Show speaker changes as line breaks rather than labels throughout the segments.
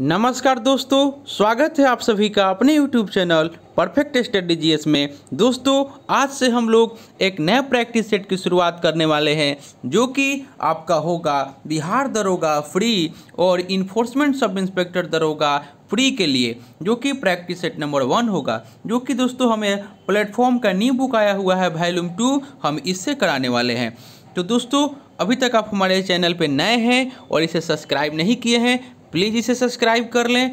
नमस्कार दोस्तों स्वागत है आप सभी का अपने YouTube चैनल परफेक्ट स्टडी जी में दोस्तों आज से हम लोग एक नया प्रैक्टिस सेट की शुरुआत करने वाले हैं जो कि आपका होगा बिहार दरोगा फ्री और इन्फोर्समेंट सब इंस्पेक्टर दरोगा फ्री के लिए जो कि प्रैक्टिस सेट नंबर वन होगा जो कि दोस्तों हमें प्लेटफॉर्म का न्यू बुक आया हुआ है वैल्यूम टू हम इससे कराने वाले हैं तो दोस्तों अभी तक आप हमारे चैनल पर नए हैं और इसे सब्सक्राइब नहीं किए हैं प्लीज़ इसे सब्सक्राइब कर लें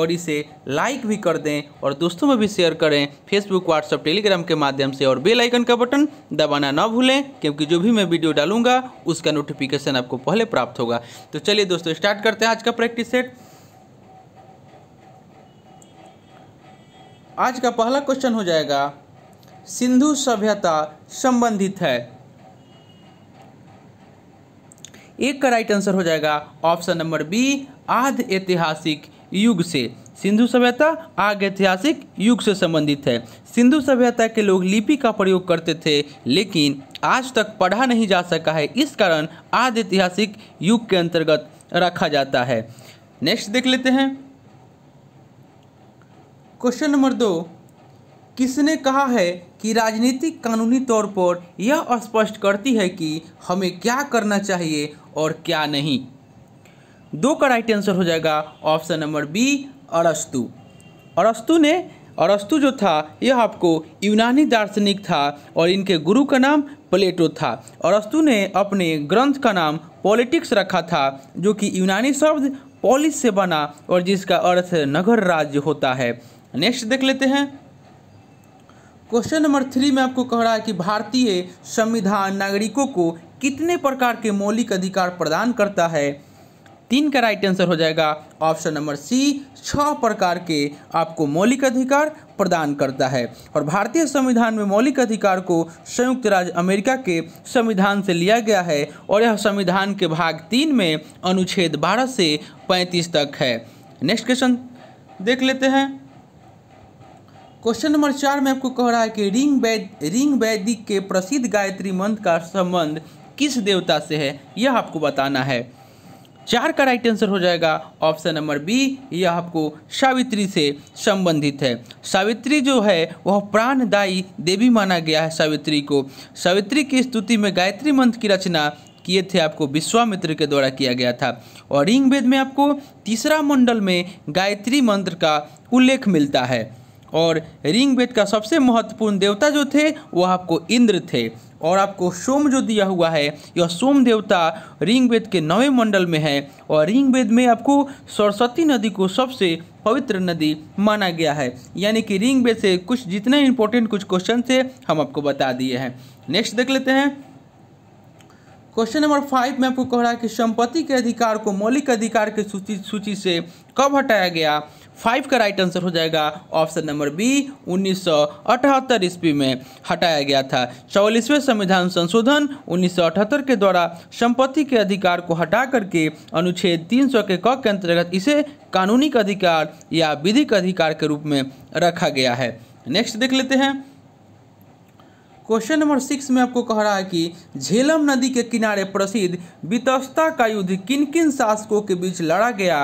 और इसे लाइक भी कर दें और दोस्तों में भी शेयर करें फेसबुक व्हाट्सअप टेलीग्राम के माध्यम से और बेल आइकन का बटन दबाना ना भूलें क्योंकि जो भी मैं वीडियो डालूंगा उसका नोटिफिकेशन आपको पहले प्राप्त होगा तो चलिए दोस्तों स्टार्ट करते हैं आज का प्रैक्टिस सेट आज का पहला क्वेश्चन हो जाएगा सिंधु सभ्यता संबंधित है एक का राइट आंसर हो जाएगा ऑप्शन नंबर बी आध ऐतिहासिक युग से सिंधु सभ्यता आग ऐतिहासिक युग से संबंधित है सिंधु सभ्यता के लोग लिपि का प्रयोग करते थे लेकिन आज तक पढ़ा नहीं जा सका है इस कारण आद ऐतिहासिक युग के अंतर्गत रखा जाता है नेक्स्ट देख लेते हैं क्वेश्चन नंबर दो किसने कहा है कि राजनीति कानूनी तौर पर यह स्पष्ट करती है कि हमें क्या करना चाहिए और क्या नहीं दो का राइट आंसर हो जाएगा ऑप्शन नंबर बी अरस्तु अरस्तु ने अरस्तु जो था यह आपको यूनानी दार्शनिक था और इनके गुरु का नाम प्लेटो था अरस्तु ने अपने ग्रंथ का नाम पॉलिटिक्स रखा था जो कि यूनानी शब्द पॉलिस से बना और जिसका अर्थ नगर राज्य होता है नेक्स्ट देख लेते हैं क्वेश्चन नंबर थ्री में आपको कह रहा है कि भारतीय संविधान नागरिकों को कितने प्रकार के मौलिक अधिकार प्रदान करता है तीन का राइट आंसर हो जाएगा ऑप्शन नंबर सी छह प्रकार के आपको मौलिक अधिकार प्रदान करता है और भारतीय संविधान में मौलिक अधिकार को संयुक्त राज्य अमेरिका के संविधान से लिया गया है और यह संविधान के भाग तीन में अनुच्छेद बारह से पैंतीस तक है नेक्स्ट क्वेश्चन देख लेते हैं क्वेश्चन नंबर चार में आपको कह रहा है कि रिंग वैद रिंग वैदिक के प्रसिद्ध गायत्री मंत्र का संबंध किस देवता से है यह आपको बताना है चार का राइट आंसर हो जाएगा ऑप्शन नंबर बी यह आपको सावित्री से संबंधित है सावित्री जो है वह प्राणदायी देवी माना गया है सावित्री को सावित्री की स्तुति में गायत्री मंत्र की रचना किए थे आपको विश्वामित्र के द्वारा किया गया था और रिंग वेद में आपको तीसरा मंडल में गायत्री मंत्र का उल्लेख मिलता है और रिंग वेद का सबसे महत्वपूर्ण देवता जो थे वह आपको इंद्र थे और आपको सोम जो दिया हुआ है यह सोम देवता रिंग वेद के नवे मंडल में है और रिंग वेद में आपको सरस्वती नदी को सबसे पवित्र नदी माना गया है यानी कि रिंग वेद से कुछ जितने इंपॉर्टेंट कुछ क्वेश्चन थे हम आपको बता दिए हैं नेक्स्ट देख लेते हैं क्वेश्चन नंबर फाइव में आपको कह रहा है कि संपत्ति के अधिकार को मौलिक अधिकार की सूची सूची से कब हटाया गया फाइव का राइट आंसर हो जाएगा ऑप्शन नंबर बी उन्नीस ईस्वी में हटाया गया था चौवालीसवें संविधान संशोधन उन्नीस के द्वारा संपत्ति के अधिकार को हटा करके अनुच्छेद 300 के क के अंतर्गत इसे कानूनिक अधिकार या विधिक अधिकार के रूप में रखा गया है नेक्स्ट देख लेते हैं क्वेश्चन नंबर सिक्स में आपको कह रहा है कि झेलम नदी के किनारे प्रसिद्ध बितस्ता का युद्ध किन किन शासकों के बीच लड़ा गया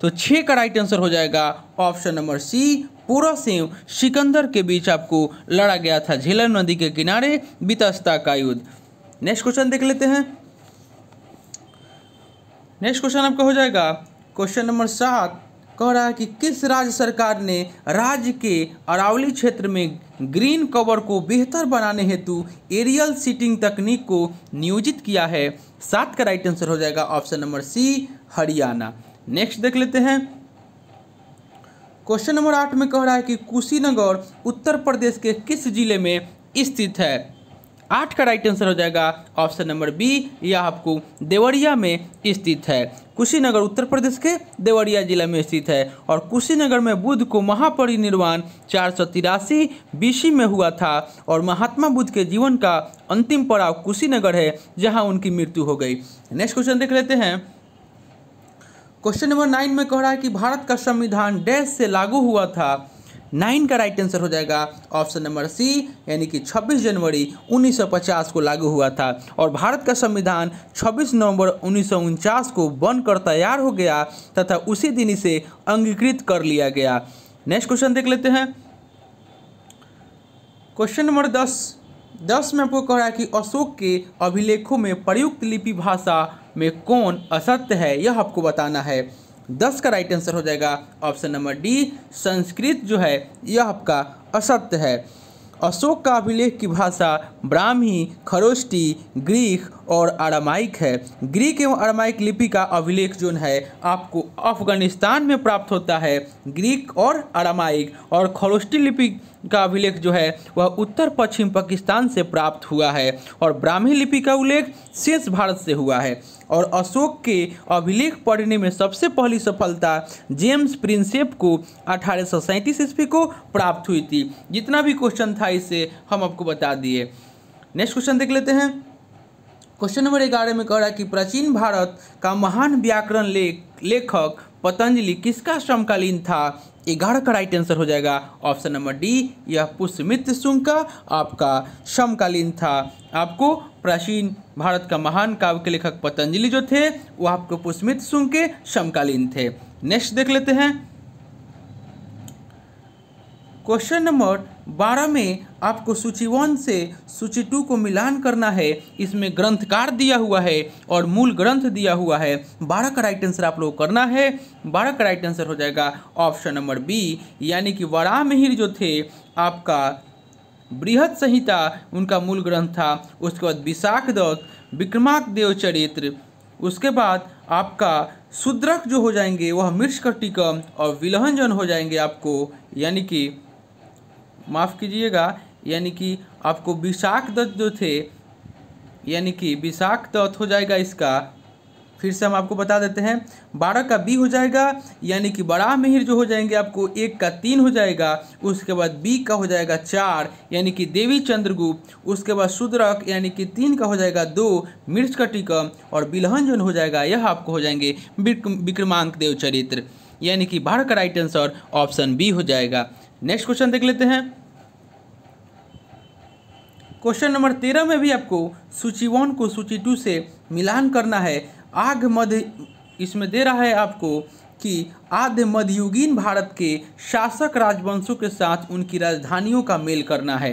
तो छः का राइट आंसर हो जाएगा ऑप्शन नंबर सी पूरा सेव सिकंदर के बीच आपको लड़ा गया था झेलम नदी के किनारे बितस्ता का युद्ध नेक्स्ट क्वेश्चन देख लेते हैं नेक्स्ट क्वेश्चन आपका हो जाएगा क्वेश्चन नंबर सात कह रहा है कि किस राज्य सरकार ने राज्य के अरावली क्षेत्र में ग्रीन कवर को बेहतर बनाने हेतु एरियल सीटिंग तकनीक को नियोजित किया है सात का राइट आंसर हो जाएगा option number C Haryana next देख लेते हैं क्वेश्चन नंबर आठ में कह रहा है कि कुशीनगर उत्तर प्रदेश के किस जिले में स्थित है आठ का राइट आंसर हो जाएगा ऑप्शन नंबर बी यह आपको देवरिया में स्थित है कुशीनगर उत्तर प्रदेश के देवरिया जिला में स्थित है और कुशीनगर में बुद्ध को महापरिनिर्वाण चार सौ तिरासी बीसी में हुआ था और महात्मा बुद्ध के जीवन का अंतिम पड़ाव कुशीनगर है जहां उनकी मृत्यु हो गई नेक्स्ट क्वेश्चन देख लेते हैं क्वेश्चन नंबर नाइन में कह रहा है कि भारत का संविधान डैश से लागू हुआ था नाइन का राइट आंसर हो जाएगा ऑप्शन नंबर सी यानी कि 26 जनवरी 1950 को लागू हुआ था और भारत का संविधान 26 नवंबर उन्नीस को बनकर तैयार हो गया तथा उसी दिन इसे अंगीकृत कर लिया गया नेक्स्ट क्वेश्चन देख लेते हैं क्वेश्चन नंबर दस दस में आपको कह रहा है कि अशोक के अभिलेखों में प्रयुक्त लिपि भाषा में कौन असत्य है यह आपको बताना है दस का राइट आंसर हो जाएगा ऑप्शन नंबर डी संस्कृत जो है यह आपका असत्य है अशोक का अभिलेख की भाषा ब्राह्मी खरोष्टी ग्रीक और अरामाइक है ग्रीक एवं अरामाइक लिपि का अभिलेख जो है आपको अफगानिस्तान में प्राप्त होता है ग्रीक और अरामाइक और खरोष्टी लिपि का अभिलेख जो है वह उत्तर पश्चिम पाकिस्तान से प्राप्त हुआ है और ब्राह्मी लिपि का उल्लेख शेष भारत से हुआ है और अशोक के अभिलेख पढ़ने में सबसे पहली सफलता जेम्स प्रिंसेप को अठारह सौ सैंतीस ईस्वी को प्राप्त हुई थी जितना भी क्वेश्चन था इसे हम आपको बता दिए नेक्स्ट क्वेश्चन देख लेते हैं क्वेश्चन नंबर ग्यारह में कह रहा है कि प्राचीन भारत का महान व्याकरण लेख लेखक पतंजलि किसका समकालीन था ग्यारह का राइट आंसर हो जाएगा ऑप्शन नंबर डी यह पुष्यमित्र शुंग का आपका समकालीन था आपको प्राचीन भारत का महान काव्य के लेखक पतंजलि जो थे वो आपको पुष्यमित्र शुंग के समकालीन थे नेक्स्ट देख लेते हैं क्वेश्चन नंबर बारह में आपको सूची वन से सूची टू को मिलान करना है इसमें ग्रंथकार दिया हुआ है और मूल ग्रंथ दिया हुआ है बारह का राइट आंसर आप लोग करना है बारह का राइट आंसर हो जाएगा ऑप्शन नंबर बी यानी कि वराह मिहिर जो थे आपका बृहद संहिता उनका मूल ग्रंथ था उसके बाद विशाख दत्त विक्रमाक देव चरित्र उसके बाद आपका शुद्रक जो हो जाएंगे वह का कटिकम और विलहन जन हो जाएंगे आपको यानी कि माफ़ कीजिएगा यानी कि आपको विशाख दत्त जो थे यानी कि विशाख दत्त हो जाएगा इसका फिर से हम आपको बता देते हैं बारह का बी हो जाएगा यानी कि बड़ा मिहिर जो हो जाएंगे आपको एक का तीन हो जाएगा उसके बाद बी का हो जाएगा चार यानी कि देवी चंद्रगुप्त उसके बाद शुद्रक यानी कि तीन का हो जाएगा दो मिर्च का टिकम और बिलहन जो हो जाएगा यह आपको हो जाएंगे विक्रमांक देव चरित्र यानी कि बारह का राइट आंसर ऑप्शन बी हो जाएगा नेक्स्ट क्वेश्चन देख लेते हैं क्वेश्चन नंबर तेरह में भी आपको सूची वन को सूची टू से मिलान करना है आग मध्य इसमें दे रहा है आपको कि आद्य मध्ययुगीन भारत के शासक राजवंशों के साथ उनकी राजधानियों का मेल करना है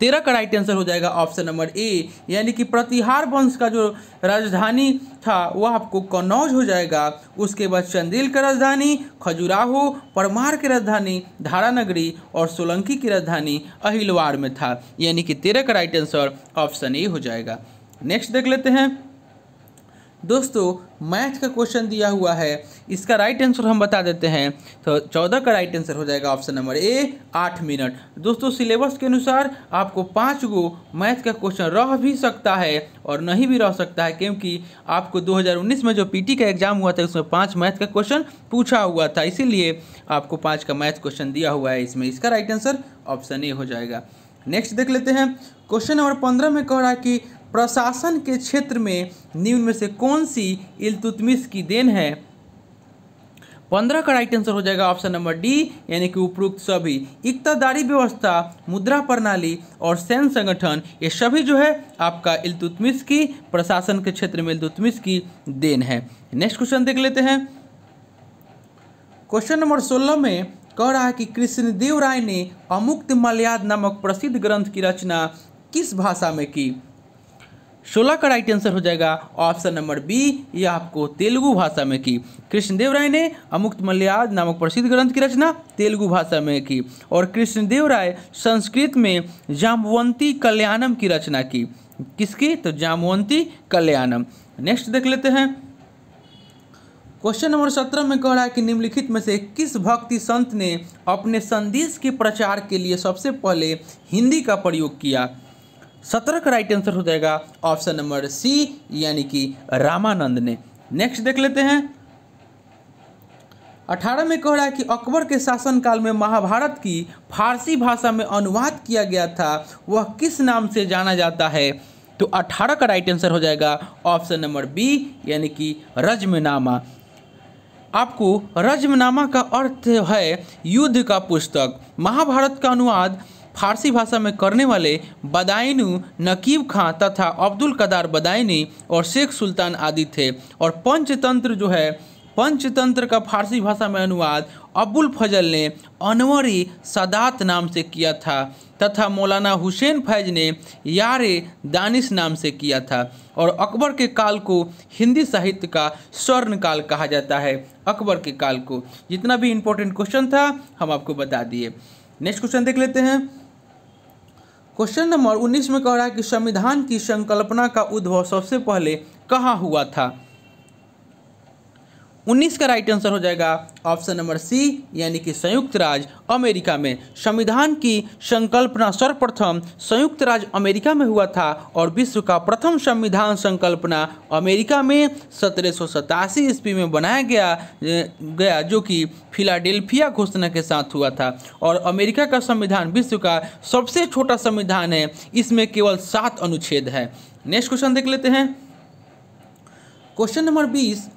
तेरह का राइट आंसर हो जाएगा ऑप्शन नंबर ए यानी कि प्रतिहार वंश का जो राजधानी था वह आपको कन्नौज हो जाएगा उसके बाद चंदेल का राजधानी खजुराहो परमार की राजधानी धारानगरी और सोलंकी की राजधानी अहिलवार में था यानी कि तेरह का राइट आंसर ऑप्शन ए हो जाएगा नेक्स्ट देख लेते हैं दोस्तों मैथ का क्वेश्चन दिया हुआ है इसका राइट आंसर हम बता देते हैं तो चौदह का राइट आंसर हो जाएगा ऑप्शन नंबर ए आठ मिनट दोस्तों सिलेबस के अनुसार आपको पाँच गो मैथ का क्वेश्चन रह भी सकता है और नहीं भी रह सकता है क्योंकि आपको 2019 में जो पीटी का एग्जाम हुआ था उसमें पाँच मैथ का क्वेश्चन पूछा हुआ था इसीलिए आपको पाँच का मैथ क्वेश्चन दिया हुआ है इसमें इसका राइट आंसर ऑप्शन ए हो जाएगा नेक्स्ट देख लेते हैं क्वेश्चन नंबर पंद्रह में कह रहा है कि प्रशासन के क्षेत्र में निम्न में से कौन सी इलतुतमिस की देन है पंद्रह का राइट आंसर हो जाएगा ऑप्शन नंबर डी यानी कि उपरोक्त सभी इकतादारी व्यवस्था मुद्रा प्रणाली और सैन्य संगठन ये सभी जो है आपका इलतुतमिस की प्रशासन के क्षेत्र में इलतुतमिस की देन है नेक्स्ट क्वेश्चन देख लेते हैं क्वेश्चन नंबर सोलह में कह रहा है कि कृष्णदेव राय ने अमुक्त मल्याद नामक प्रसिद्ध ग्रंथ की रचना किस भाषा में की सोलह का राइट आंसर हो जाएगा ऑप्शन नंबर बी यह आपको तेलुगु भाषा में की कृष्णदेव राय ने अमुक्त मल्याद नामक प्रसिद्ध ग्रंथ की रचना तेलुगु भाषा में की और कृष्णदेव राय संस्कृत में जामवंती कल्याणम की रचना की किसकी तो जामवंती कल्याणम नेक्स्ट देख लेते हैं क्वेश्चन नंबर सत्रह में कह रहा है कि निम्नलिखित में से किस भक्ति संत ने अपने संदेश के प्रचार के लिए सबसे पहले हिंदी का प्रयोग किया सत्रह का राइट आंसर हो जाएगा ऑप्शन नंबर सी यानी कि रामानंद ने नेक्स्ट देख लेते हैं अठारह में कह रहा है कि अकबर के शासनकाल में महाभारत की फारसी भाषा में अनुवाद किया गया था वह किस नाम से जाना जाता है तो अठारह का राइट आंसर हो जाएगा ऑप्शन नंबर बी यानी कि रजमनामा आपको रजमनामा का अर्थ है युद्ध का पुस्तक महाभारत का अनुवाद फारसी भाषा में करने वाले बदायनू नकीब खां तथा अब्दुल कदार बदायनी और शेख सुल्तान आदि थे और पंचतंत्र जो है पंचतंत्र का फारसी भाषा में अनुवाद अबुल फजल ने अनवरी सादात नाम से किया था तथा मौलाना हुसैन फैज ने यार दानिश नाम से किया था और अकबर के काल को हिंदी साहित्य का स्वर्ण काल कहा जाता है अकबर के काल को जितना भी इम्पोर्टेंट क्वेश्चन था हम आपको बता दिए नेक्स्ट क्वेश्चन देख लेते हैं क्वेश्चन नंबर उन्नीस में कह रहा है कि संविधान की संकल्पना का उद्भव सबसे पहले कहाँ हुआ था उन्नीस का राइट आंसर हो जाएगा ऑप्शन नंबर सी यानी कि संयुक्त राज्य अमेरिका में संविधान की संकल्पना सर्वप्रथम संयुक्त राज्य अमेरिका में हुआ था और विश्व का प्रथम संविधान संकल्पना अमेरिका में सत्रह सौ ईस्वी में बनाया गया गया जो कि फिलाडेल्फिया घोषणा के साथ हुआ था और अमेरिका का संविधान विश्व का सबसे छोटा संविधान है इसमें केवल सात अनुच्छेद है नेक्स्ट क्वेश्चन देख लेते हैं क्वेश्चन नंबर बीस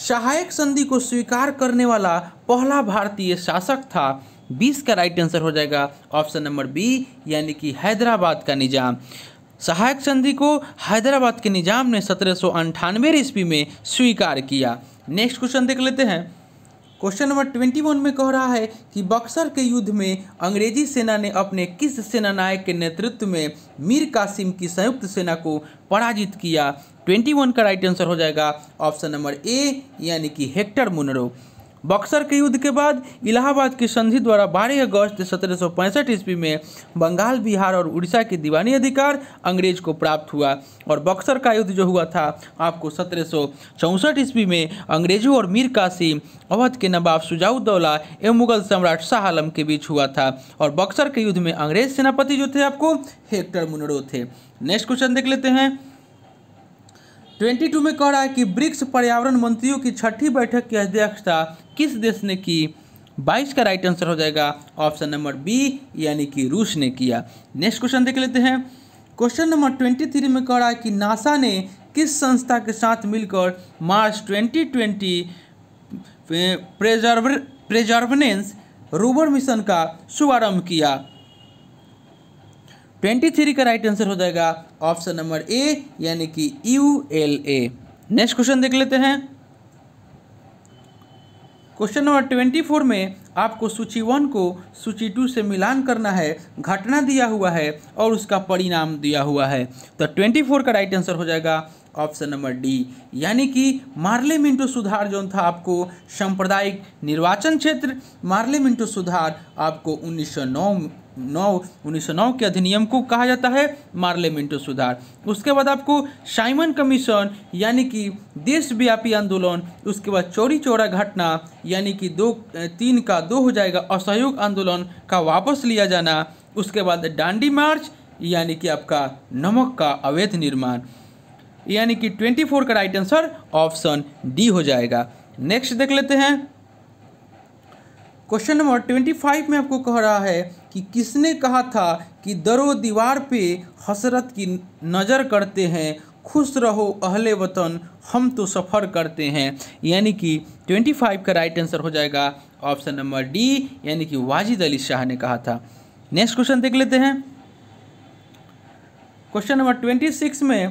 सहायक संधि को स्वीकार करने वाला पहला भारतीय शासक था बीस का राइट आंसर हो जाएगा ऑप्शन नंबर बी यानी कि हैदराबाद का निज़ाम सहायक संधि को हैदराबाद के निज़ाम ने सत्रह सौ ईस्वी में स्वीकार किया नेक्स्ट क्वेश्चन देख लेते हैं क्वेश्चन नंबर ट्वेंटी वन में कह रहा है कि बक्सर के युद्ध में अंग्रेजी सेना ने अपने किस सेनानायक के नेतृत्व में मीर कासिम की संयुक्त सेना को पराजित किया ट्वेंटी वन का राइट आंसर हो जाएगा ऑप्शन नंबर ए यानी कि हेक्टर मुनरो बक्सर के युद्ध के बाद इलाहाबाद की संधि द्वारा बारह अगस्त सत्रह ईस्वी में बंगाल बिहार और उड़ीसा के दीवानी अधिकार अंग्रेज को प्राप्त हुआ और बक्सर का युद्ध जो हुआ था आपको सत्रह ईस्वी में अंग्रेजों और मीर कासिम अवध के नवाब सुजाउद्दौला एवं मुगल सम्राट शाह आलम के बीच हुआ था और बक्सर के युद्ध में अंग्रेज सेनापति जो थे आपको हेक्टर मुनरो थे नेक्स्ट क्वेश्चन देख लेते हैं 22 में कह रहा है कि ब्रिक्स पर्यावरण मंत्रियों की छठी बैठक की अध्यक्षता किस देश ने की 22 का राइट आंसर हो जाएगा ऑप्शन नंबर बी यानी कि रूस ने किया नेक्स्ट क्वेश्चन देख लेते हैं क्वेश्चन नंबर 23 में कह रहा है कि नासा ने किस संस्था के साथ मिलकर मार्च 2020 प्रेजर्व प्रेजर्वनेंस रोवर मिशन का शुभारंभ किया ट्वेंटी थ्री का राइट आंसर हो जाएगा ऑप्शन नंबर ए यानी कि U L A next question देख लेते हैं क्वेश्चन नंबर ट्वेंटी फोर में आपको सूची वन को सूची टू से मिलान करना है घटना दिया हुआ है और उसका परिणाम दिया हुआ है तो ट्वेंटी फोर का राइट आंसर हो जाएगा ऑप्शन नंबर डी यानी कि मार्ले मिंटो सुधार जो था आपको सांप्रदायिक निर्वाचन क्षेत्र मार्ले मिंटो सुधार आपको 1909 नौ 1909 के अधिनियम को कहा जाता है मार्ले मिंटो सुधार उसके बाद आपको साइमन कमीशन यानी कि देशव्यापी आंदोलन उसके बाद चोरी चौरा घटना यानी कि दो तीन का दो हो जाएगा असहयोग आंदोलन का वापस लिया जाना उसके बाद डांडी मार्च यानी कि आपका नमक का अवैध निर्माण यानी कि 24 का राइट आंसर ऑप्शन डी हो जाएगा नेक्स्ट देख लेते हैं क्वेश्चन नंबर ट्वेंटी फाइव में आपको कह रहा है कि किसने कहा था कि दरो दीवार पे हसरत की नज़र करते हैं खुश रहो अहले वतन हम तो सफ़र करते हैं यानी कि 25 का राइट आंसर हो जाएगा ऑप्शन नंबर डी यानी कि वाजिद अली शाह ने कहा था नेक्स्ट क्वेश्चन देख लेते हैं क्वेश्चन नंबर 26 में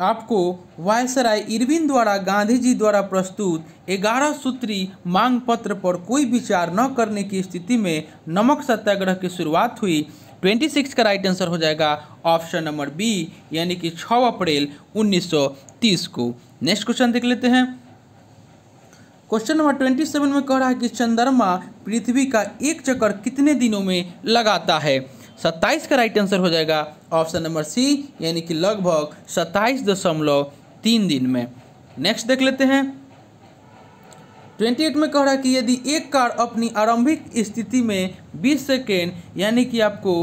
आपको वायसराय इरविन द्वारा गांधी जी द्वारा प्रस्तुत ग्यारह सूत्री मांग पत्र पर कोई विचार न करने की स्थिति में नमक सत्याग्रह की शुरुआत हुई 26 का राइट आंसर हो जाएगा ऑप्शन नंबर बी यानी कि 6 अप्रैल 1930 को नेक्स्ट क्वेश्चन देख लेते हैं क्वेश्चन नंबर ट्वेंटी सेवन में कह रहा है कि चंद्रमा पृथ्वी का एक चक्कर कितने दिनों में लगाता है सत्ताईस का राइट आंसर हो जाएगा ऑप्शन नंबर सी यानी कि लगभग सत्ताईस दशमलव तीन दिन में नेक्स्ट देख लेते हैं ट्वेंटी एट में कह रहा है कि यदि एक कार अपनी आरंभिक स्थिति में बीस सेकेंड यानी कि आपको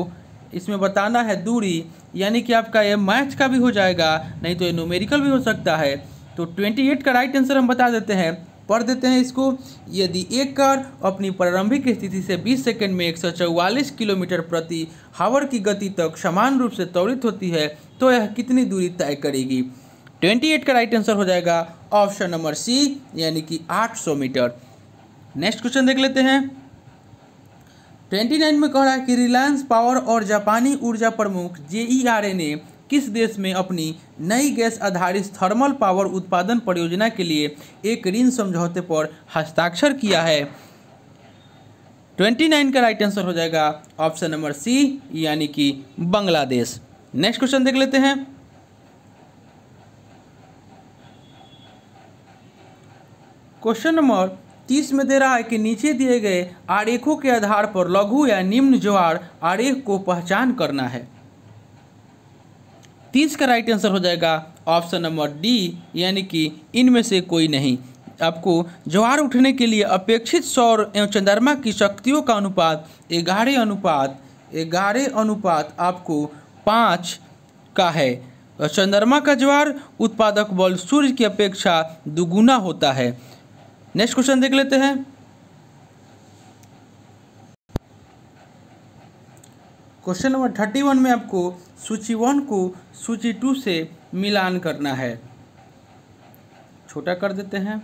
इसमें बताना है दूरी यानी कि आपका ये मैच का भी हो जाएगा नहीं तो ये न्यूमेरिकल भी हो सकता है तो ट्वेंटी एट का राइट आंसर हम बता देते हैं पढ़ देते हैं इसको यदि एक कार अपनी प्रारंभिक स्थिति से 20 सेकंड में 144 किलोमीटर प्रति हावर की गति तक समान रूप से त्वरित होती है तो यह कितनी दूरी तय करेगी 28 का राइट आंसर हो जाएगा ऑप्शन नंबर सी यानी कि 800 मीटर नेक्स्ट क्वेश्चन देख लेते हैं 29 में कह रहा है कि रिलायंस पावर और जापानी ऊर्जा प्रमुख जे e ने किस देश में अपनी नई गैस आधारित थर्मल पावर उत्पादन परियोजना के लिए एक ऋण समझौते पर हस्ताक्षर किया है 29 का राइट आंसर हो जाएगा ऑप्शन नंबर सी यानी कि बांग्लादेश नेक्स्ट क्वेश्चन देख लेते हैं क्वेश्चन नंबर तीस में दे रहा है कि नीचे दिए गए आरेखों के आधार पर लघु या निम्न ज्वार आरेख को पहचान करना है तीन का राइट आंसर हो जाएगा ऑप्शन नंबर डी यानी कि इनमें से कोई नहीं आपको ज्वार उठने के लिए अपेक्षित सौर एवं चंद्रमा की शक्तियों का अनुपात ग्यारह अनुपात ग्यारह अनुपात आपको पाँच का है चंद्रमा का ज्वार उत्पादक बल सूर्य की अपेक्षा दुगुना होता है नेक्स्ट क्वेश्चन देख लेते हैं क्वेश्चन नंबर थर्टी वन में आपको सूची वन को सूची टू से मिलान करना है छोटा कर देते हैं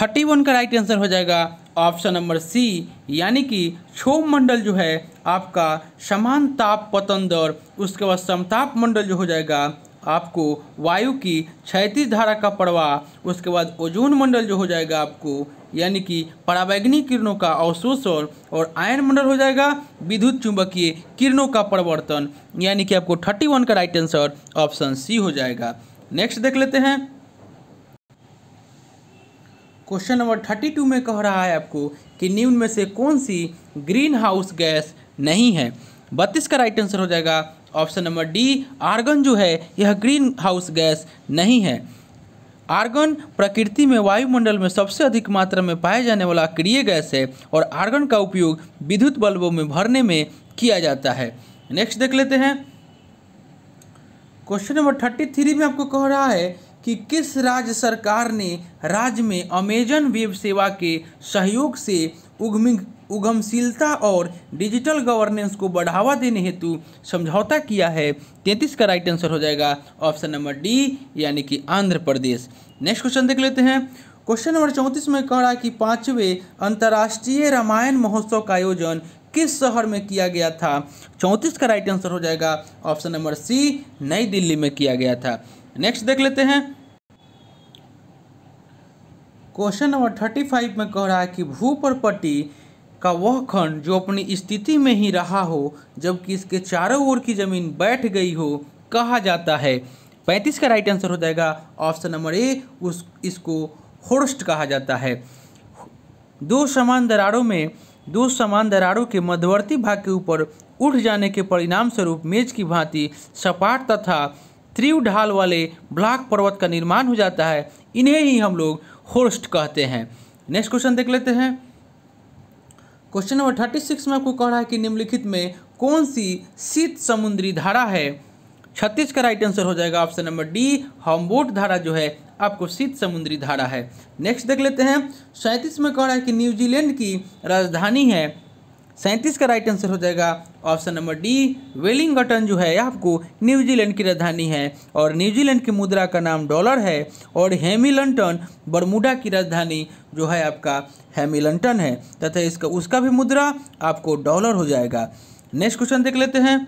थर्टी वन का राइट आंसर हो जाएगा ऑप्शन नंबर सी यानी कि क्षोभ मंडल जो है आपका समान ताप पतन दर उसके बाद समताप मंडल जो हो जाएगा आपको वायु की क्षैतिज धारा का प्रवाह उसके बाद ओजोन मंडल जो हो जाएगा आपको यानी कि पराबैग्नि किरणों का अवशोषण और आयन मंडल हो जाएगा विद्युत चुंबकीय किरणों का परिवर्तन यानी कि आपको थर्टी वन का राइट आंसर ऑप्शन सी हो जाएगा नेक्स्ट देख लेते हैं क्वेश्चन नंबर थर्टी टू में कह रहा है आपको कि निम्न में से कौन सी ग्रीन हाउस गैस नहीं है बत्तीस का राइट आंसर हो जाएगा ऑप्शन नंबर डी आर्गन जो है यह ग्रीन हाउस गैस नहीं है आर्गन प्रकृति में वायुमंडल में सबसे अधिक मात्रा में पाए जाने वाला अक्रिय गैस है और आर्गन का उपयोग विद्युत बल्बों में भरने में किया जाता है नेक्स्ट देख लेते हैं क्वेश्चन नंबर थर्टी थ्री में आपको कह रहा है कि किस राज्य सरकार ने राज्य में अमेजन वेब सेवा के सहयोग से उगमिंग उगमशीलता और डिजिटल गवर्नेंस को बढ़ावा देने हेतु समझौता किया है तैंतीस का राइट आंसर हो जाएगा ऑप्शन नंबर डी यानी कि आंध्र प्रदेश नेक्स्ट क्वेश्चन देख लेते हैं क्वेश्चन नंबर चौंतीस में कह रहा है कि पाँचवें अंतर्राष्ट्रीय रामायण महोत्सव का आयोजन किस शहर में किया गया था चौंतीस का राइट आंसर हो जाएगा ऑप्शन नंबर सी नई दिल्ली में किया गया था नेक्स्ट देख लेते हैं क्वेश्चन नंबर थर्टी फाइव में कह रहा है कि भू पर पट्टी का वह खंड जो अपनी स्थिति में ही रहा हो जबकि इसके चारों ओर की ज़मीन बैठ गई हो कहा जाता है पैंतीस का राइट आंसर हो जाएगा ऑप्शन नंबर ए उस इसको होर्स्ट कहा जाता है दो समान दरारों में दो समान दरारों के मध्यवर्ती भाग के ऊपर उठ जाने के परिणाम स्वरूप मेज की भांति सपाट तथा त्रिव ढाल वाले ब्लॉक पर्वत का निर्माण हो जाता है इन्हें ही हम लोग होस्ट कहते हैं नेक्स्ट क्वेश्चन देख लेते हैं क्वेश्चन नंबर थर्टी सिक्स में आपको कह रहा है कि निम्नलिखित में कौन सी शीत समुद्री धारा है छत्तीस का राइट आंसर हो जाएगा ऑप्शन नंबर डी हॉम्बोट धारा जो है आपको शीत समुद्री धारा है नेक्स्ट देख लेते हैं सैंतीस में कह रहा है कि न्यूजीलैंड की राजधानी है सैंतीस का राइट आंसर हो जाएगा ऑप्शन नंबर डी वेलिंगटन जो है आपको न्यूजीलैंड की राजधानी है और न्यूजीलैंड की मुद्रा का नाम डॉलर है और हेमिलंटन बर्मुडा की राजधानी जो है आपका हेमिलंटन है तथा इसका उसका भी मुद्रा आपको डॉलर हो जाएगा नेक्स्ट क्वेश्चन देख लेते हैं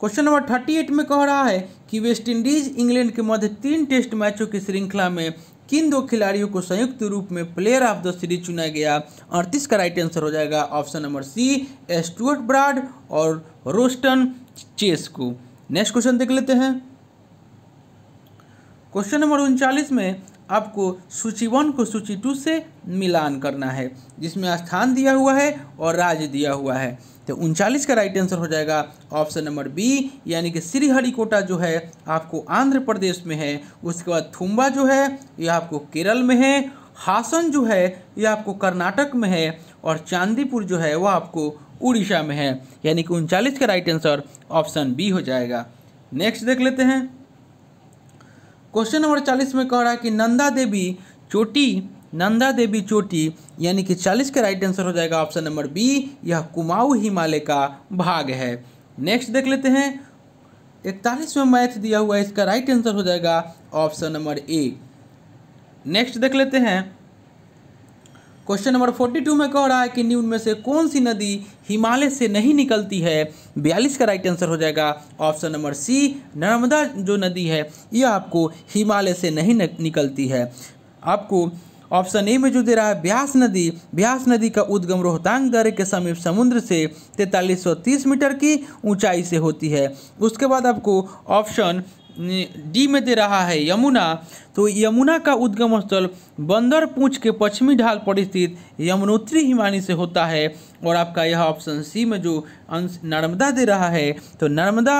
क्वेश्चन नंबर थर्टी एट में कह रहा है कि वेस्ट इंडीज इंग्लैंड के मध्य तीन टेस्ट मैचों की श्रृंखला में किन दो खिलाड़ियों को संयुक्त रूप में प्लेयर ऑफ द सीरीज चुना गया अड़तीस का राइट आंसर हो जाएगा option number C Stuart Broad और रोस्टन चेस को नेक्स्ट क्वेश्चन देख लेते हैं क्वेश्चन नंबर उनचालीस में आपको सूची वन को सूची टू से मिलान करना है जिसमें स्थान दिया हुआ है और राज्य दिया हुआ है तो उनचालीस का राइट आंसर हो जाएगा ऑप्शन नंबर बी यानी कि श्रीहरिकोटा जो है आपको आंध्र प्रदेश में है उसके बाद थुम्बा जो है यह आपको केरल में है हासन जो है यह आपको कर्नाटक में है और चांदीपुर जो है वह आपको उड़ीसा में है यानी कि उनचालीस का राइट आंसर ऑप्शन बी हो जाएगा नेक्स्ट देख लेते हैं क्वेश्चन नंबर चालीस में कह रहा है कि नंदा देवी चोटी नंदा देवी चोटी यानी कि चालीस का राइट आंसर हो जाएगा ऑप्शन नंबर बी यह कुमाऊ हिमालय का भाग है नेक्स्ट देख लेते हैं इकतालीसवें मैथ दिया हुआ है इसका राइट आंसर हो जाएगा ऑप्शन नंबर ए नेक्स्ट देख लेते हैं क्वेश्चन नंबर फोर्टी टू में कह रहा है कि न्यून में से कौन सी नदी हिमालय से नहीं निकलती है बयालीस का राइट आंसर हो जाएगा ऑप्शन नंबर सी नर्मदा जो नदी है यह आपको हिमालय से नहीं निकलती है आपको ऑप्शन ए में जो दे रहा है ब्यास नदी ब्यास नदी का उद्गम रोहतांग दर्रे के समीप समुद्र से 4330 मीटर की ऊंचाई से होती है उसके बाद आपको ऑप्शन डी में दे रहा है यमुना तो यमुना का उद्गम स्थल बंदर पूंछ के पश्चिमी ढाल पर स्थित यमुनोत्री हिमानी से होता है और आपका यह ऑप्शन सी में जो अंश नर्मदा दे रहा है तो नर्मदा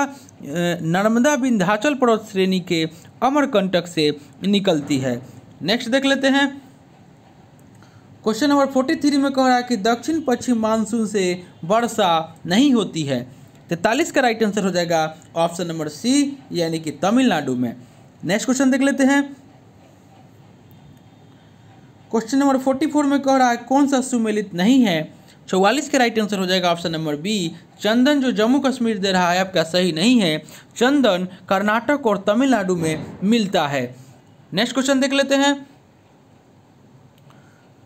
नर्मदा विंध्याचल पर्वत श्रेणी के अमरकंटक से निकलती है नेक्स्ट देख लेते हैं क्वेश्चन नंबर फोर्टी थ्री में कह रहा है कि दक्षिण पश्चिम मानसून से वर्षा नहीं होती है तैतालीस का राइट आंसर हो जाएगा ऑप्शन नंबर सी यानी कि तमिलनाडु में नेक्स्ट क्वेश्चन देख लेते हैं क्वेश्चन नंबर फोर्टी फोर में कह रहा है कौन सा सुमेलित नहीं है चौवालीस का राइट आंसर हो जाएगा ऑप्शन नंबर बी चंदन जो जम्मू कश्मीर दे रहा है आपका सही नहीं है चंदन कर्नाटक और तमिलनाडु में मिलता है नेक्स्ट क्वेश्चन देख लेते हैं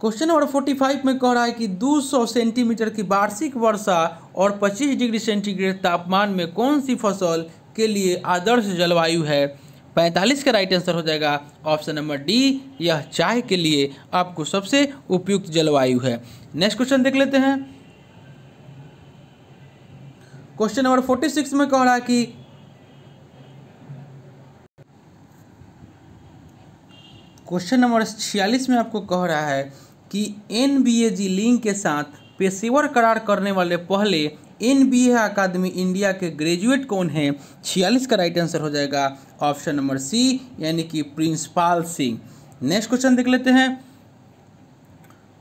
क्वेश्चन नंबर फोर्टी फाइव में कह रहा है कि 200 सेंटीमीटर की वार्षिक वर्षा और 25 डिग्री सेंटीग्रेड तापमान में कौन सी फसल के लिए आदर्श जलवायु है पैंतालीस का राइट आंसर हो जाएगा ऑप्शन नंबर डी यह चाय के लिए आपको सबसे उपयुक्त जलवायु है नेक्स्ट क्वेश्चन देख लेते हैं क्वेश्चन नंबर फोर्टी सिक्स में कह रहा है कि क्वेश्चन नंबर छियालीस में आपको कह रहा है कि एन लिंग के साथ पेशेवर करार करने वाले पहले N B A academy India के ग्रेजुएट कौन है छियालीस का राइट आंसर हो जाएगा ऑप्शन नंबर सी यानी कि प्रिंसपाल सिंह नेक्स्ट क्वेश्चन देख लेते हैं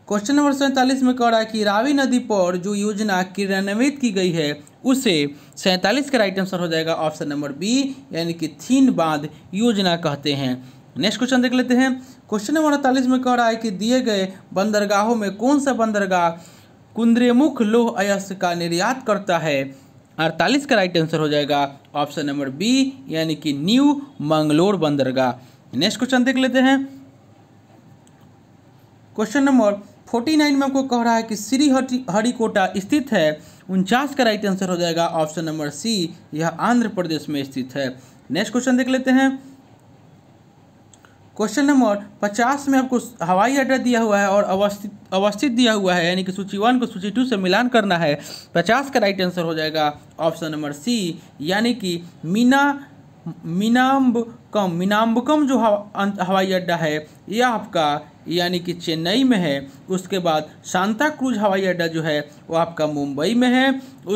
क्वेश्चन नंबर सैंतालीस में कह रहा है कि रावी नदी पर जो योजना क्रियान्वित की गई है उसे सैंतालीस का राइट आंसर हो जाएगा ऑप्शन नंबर बी यानी कि थीन बांध योजना कहते हैं नेक्स्ट क्वेश्चन देख लेते हैं क्वेश्चन नंबर अड़तालीस में कह रहा है कि दिए गए बंदरगाहों में कौन सा बंदरगाह कुंद्रेमुख लोह अयस्क का निर्यात करता है अड़तालीस का राइट आंसर हो जाएगा ऑप्शन नंबर बी यानी कि न्यू मंगलोर बंदरगाह नेक्स्ट क्वेश्चन देख लेते हैं क्वेश्चन नंबर फोर्टी नाइन में आपको कह रहा है कि श्री हरिकोटा स्थित है उनचास का राइट आंसर हो जाएगा ऑप्शन नंबर सी यह आंध्र प्रदेश में स्थित है नेक्स्ट क्वेश्चन देख लेते हैं क्वेश्चन नंबर पचास में आपको हवाई अड्डा दिया हुआ है और अवस्थित अवस्थित दिया हुआ है यानी कि सूची वन को सूची टू से मिलान करना है पचास का राइट आंसर हो जाएगा ऑप्शन नंबर सी यानी कि मीना मीनाम्बकम मीनाम्बकम जो अं-, हवाई अड्डा है यह आपका यानी कि चेन्नई में है उसके बाद शांता क्रूज हवाई अड्डा जो है वो आपका मुंबई में है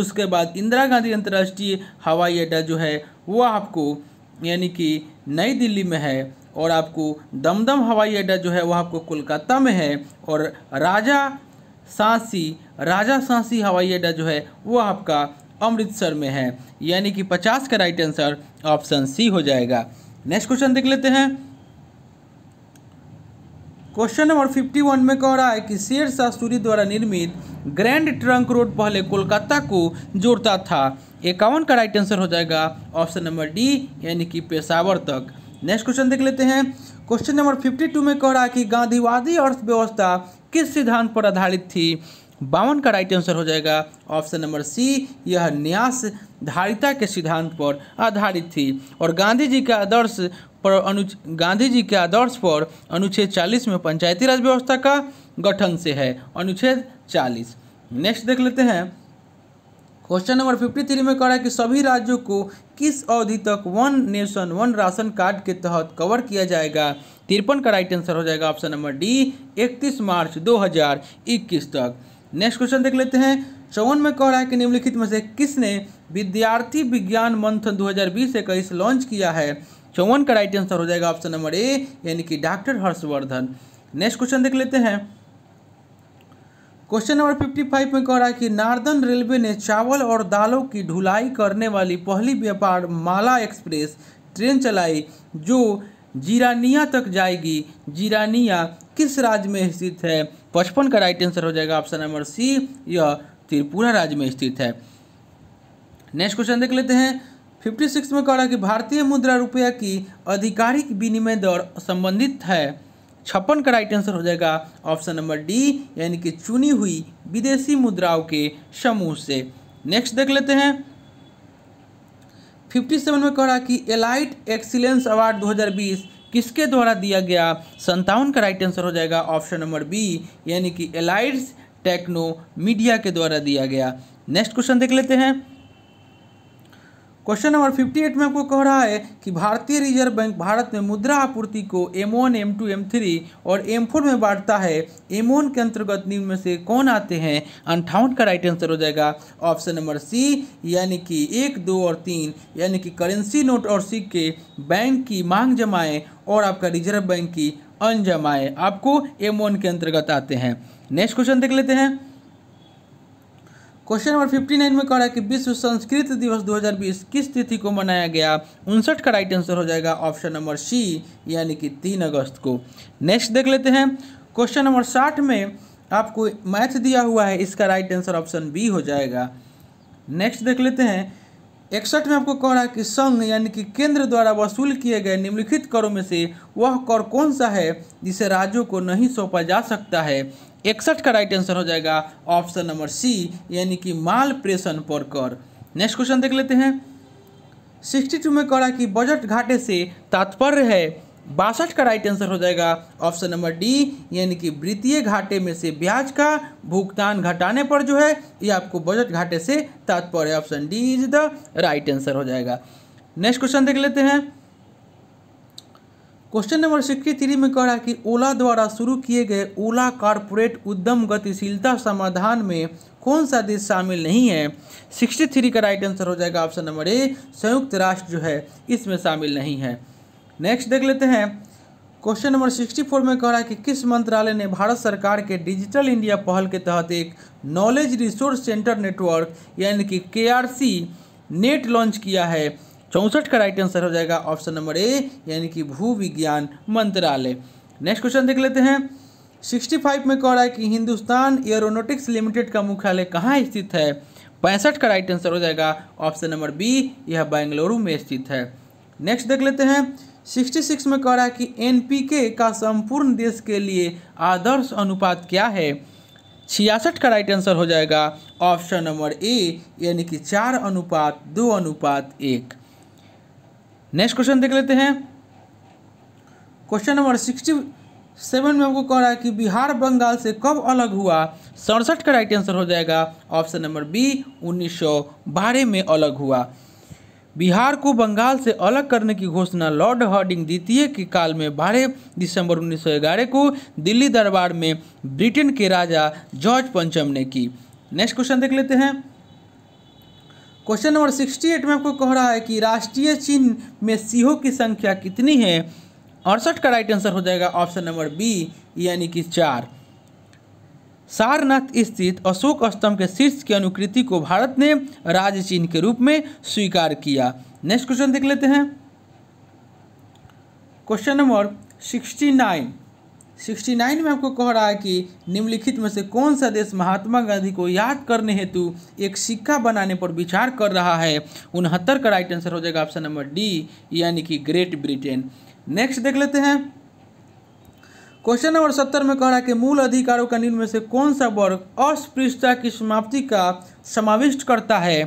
उसके बाद इंदिरा गांधी अंतर्राष्ट्रीय हवाई अड्डा जो है वो आपको यानी कि नई दिल्ली में है और आपको दमदम हवाई अड्डा जो है वह आपको कोलकाता में है और राजा सांसी राजा सांसी हवाई अड्डा जो है वह आपका अमृतसर में है यानी कि पचास का राइट आंसर ऑप्शन सी हो जाएगा नेक्स्ट क्वेश्चन देख लेते हैं क्वेश्चन नंबर फिफ्टी वन में कह रहा है कि शेर शाह सूरी द्वारा निर्मित ग्रैंड ट्रंक रोड पहले कोलकाता को जोड़ता था इक्यावन का राइट आंसर हो जाएगा ऑप्शन नंबर डी यानी कि पेशावर तक नेक्स्ट क्वेश्चन देख लेते हैं क्वेश्चन नंबर फिफ्टी टू में कह रहा है कि गांधीवादी अर्थव्यवस्था किस सिद्धांत पर आधारित थी बावन का राइट आंसर हो जाएगा ऑप्शन नंबर सी यह न्यास धारिता के सिद्धांत पर आधारित थी और गांधी जी का आदर्श पर अनु गांधी जी के आदर्श पर अनुच्छेद चालीस में पंचायती राज व्यवस्था का गठन से है अनुच्छेद चालीस नेक्स्ट देख लेते हैं क्वेश्चन नंबर फिफ्टी थ्री में कह रहा है कि सभी राज्यों को किस अवधि तक one nation one ration card के तहत कवर किया जाएगा तिरपन का राइट आंसर हो जाएगा ऑप्शन नंबर डी इकतीस मार्च इक्कीस तक नेक्स्ट क्वेश्चन देख लेते हैं चौवन में कह रहा है कि निम्नलिखित में से किसने विद्यार्थी विज्ञान मंथन 2020 बीस लॉन्च किया है चौवन का राइट आंसर हो जाएगा ऑप्शन नंबर ए यानी कि डॉक्टर हर्षवर्धन नेक्स्ट क्वेश्चन देख लेते हैं क्वेश्चन नंबर 55 में कह रहा है कि नार्दर्न रेलवे ने चावल और दालों की ढुलाई करने वाली पहली व्यापार माला एक्सप्रेस ट्रेन चलाई जो जीरानिया तक जाएगी जीरानिया किस राज्य में स्थित है पचपन का राइट आंसर हो जाएगा ऑप्शन नंबर सी यह त्रिपुरा राज्य में स्थित है नेक्स्ट क्वेश्चन देख लेते हैं 56 में कह रहा है कि भारतीय मुद्रा रुपया की आधिकारिक विनिमय दर संबंधित है छप्पन का राइट आंसर हो जाएगा ऑप्शन नंबर डी यानी कि चुनी हुई विदेशी मुद्राओं के समूह से नेक्स्ट देख लेते हैं फिफ्टी सेवन में कह रहा कि एलाइट एक्सीलेंस अवार्ड 2020 किसके द्वारा दिया गया संतावन का राइट आंसर हो जाएगा ऑप्शन नंबर बी यानी कि एलाइट्स टेक्नो मीडिया के द्वारा दिया गया नेक्स्ट क्वेश्चन देख लेते हैं क्वेश्चन नंबर 58 में आपको कह रहा है कि भारतीय रिजर्व बैंक भारत में मुद्रा आपूर्ति को M one M two M three और एम फोर में बांटता है एम वन के अंतर्गत निम्न में से कौन आते हैं अंठावन का राइट आंसर हो जाएगा ऑप्शन नंबर सी यानी कि एक दो और तीन यानी कि करेंसी नोट और सिक्के बैंक की मांग जमाएँ और आपका रिजर्व बैंक की अन जमाएँ आपको एम वन के अंतर्गत आते हैं नेक्स्ट क्वेश्चन देख लेते हैं क्वेश्चन नंबर 59 में कह रहा है कि विश्व संस्कृत दिवस 2020 किस तिथि को मनाया गया उनसठ का राइट आंसर हो जाएगा ऑप्शन नंबर सी यानी कि तीन अगस्त को नेक्स्ट देख लेते हैं क्वेश्चन नंबर 60 में आपको मैथ दिया हुआ है इसका राइट आंसर ऑप्शन बी हो जाएगा नेक्स्ट देख लेते हैं इकसठ में आपको कह रहा है कि संघ यानी कि केंद्र द्वारा वसूल किए गए निम्नलिखित करों में से वह कर कौन सा है जिसे राज्यों को नहीं सौंपा जा सकता है इकसठ का राइट आंसर हो जाएगा ऑप्शन नंबर सी यानी कि माल प्रेषण पर कर नेक्स्ट क्वेश्चन देख लेते हैं सिक्सटी टू में करा कि बजट घाटे से तात्पर्य है बासठ का राइट आंसर हो जाएगा ऑप्शन नंबर डी यानी कि वित्तीय घाटे में से ब्याज का भुगतान घटाने पर जो है ये आपको बजट घाटे से तात्पर्य option D is the right answer हो जाएगा नेक्स्ट क्वेश्चन देख लेते हैं क्वेश्चन नंबर सिक्सटी थ्री में कह रहा है कि ओला द्वारा शुरू किए गए ओला कारपोरेट उद्यम गतिशीलता समाधान में कौन सा देश शामिल नहीं है सिक्सटी थ्री का राइट आंसर हो जाएगा ऑप्शन नंबर ए संयुक्त राष्ट्र जो है इसमें शामिल नहीं है नेक्स्ट देख लेते हैं क्वेश्चन नंबर सिक्सटी फोर में कह रहा है कि किस मंत्रालय ने भारत सरकार के डिजिटल इंडिया पहल के तहत एक नॉलेज रिसोर्स सेंटर नेटवर्क यानी कि के नेट लॉन्च किया है चौंसठ का राइट आंसर हो जाएगा ऑप्शन नंबर ए यानी कि भू विज्ञान मंत्रालय नेक्स्ट क्वेश्चन देख लेते हैं 65 में कह रहा है कि हिंदुस्तान एयरोनोटिक्स लिमिटेड का मुख्यालय कहाँ स्थित है पैंसठ का राइट आंसर हो जाएगा ऑप्शन नंबर बी यह बेंगलुरु में स्थित है नेक्स्ट देख लेते हैं 66 में कह रहा है कि एनपीके का संपूर्ण देश के लिए आदर्श अनुपात क्या है छियासठ का राइट आंसर हो जाएगा ऑप्शन नंबर ए यानी कि चार अनुपात दो अनुपात एक नेक्स्ट क्वेश्चन देख लेते हैं क्वेश्चन नंबर सिक्सटी सेवन में हमको कह रहा है कि बिहार बंगाल से कब अलग हुआ सड़सठ का राइट आंसर हो जाएगा ऑप्शन नंबर बी उन्नीस में अलग हुआ बिहार को बंगाल से अलग करने की घोषणा लॉर्ड हार्डिंग द्वितीय के काल में बारह दिसंबर 1911 को दिल्ली दरबार में ब्रिटेन के राजा जॉर्ज पंचम ने की नेक्स्ट क्वेश्चन देख लेते हैं क्वेश्चन नंबर सिक्सटी एट में आपको कह रहा है कि राष्ट्रीय चिन्ह में सीहो की संख्या कितनी है अड़सठ का राइट आंसर हो जाएगा ऑप्शन नंबर बी यानी कि चार सारनाथ स्थित अशोक स्तंभ के शीर्ष की अनुकृति को भारत ने राज्य चिन्ह के रूप में स्वीकार किया नेक्स्ट क्वेश्चन देख लेते हैं क्वेश्चन नंबर सिक्सटी नाइन 69 में आपको कह रहा है कि निम्नलिखित में से कौन सा देश महात्मा गांधी को याद करने हेतु एक सिक्का बनाने पर विचार कर रहा है उनहत्तर का राइट आंसर हो जाएगा ऑप्शन नंबर डी यानी कि ग्रेट ब्रिटेन नेक्स्ट देख लेते हैं क्वेश्चन नंबर सत्तर में कह रहा है कि मूल अधिकारों का निम्न में से कौन सा वर्ग अस्पृश्यता की समाप्ति का समाविष्ट करता है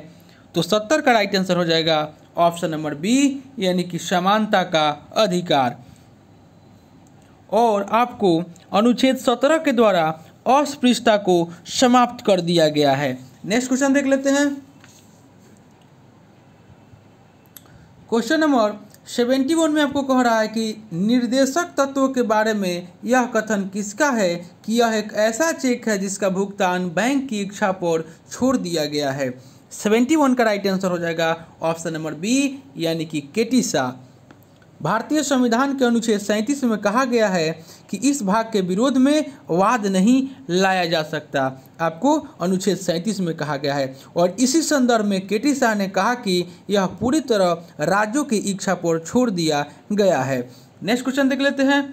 तो सत्तर का राइट आंसर हो जाएगा ऑप्शन नंबर बी यानी कि समानता का अधिकार और आपको अनुच्छेद सत्रह के द्वारा अस्पृश्यता को समाप्त कर दिया गया है नेक्स्ट क्वेश्चन देख लेते हैं क्वेश्चन नंबर सेवेंटी वन में आपको कह रहा है कि निर्देशक तत्वों के बारे में यह कथन किसका है कि यह एक ऐसा चेक है जिसका भुगतान बैंक की इच्छा पर छोड़ दिया गया है सेवेंटी वन का राइट आंसर हो जाएगा ऑप्शन नंबर बी यानी कि केटिसा भारतीय संविधान के अनुच्छेद सैंतीस में कहा गया है कि इस भाग के विरोध में वाद नहीं लाया जा सकता आपको अनुच्छेद सैंतीस में कहा गया है और इसी संदर्भ में के टी शाह ने कहा कि यह पूरी तरह राज्यों की इच्छा पर छोड़ दिया गया है नेक्स्ट क्वेश्चन देख लेते हैं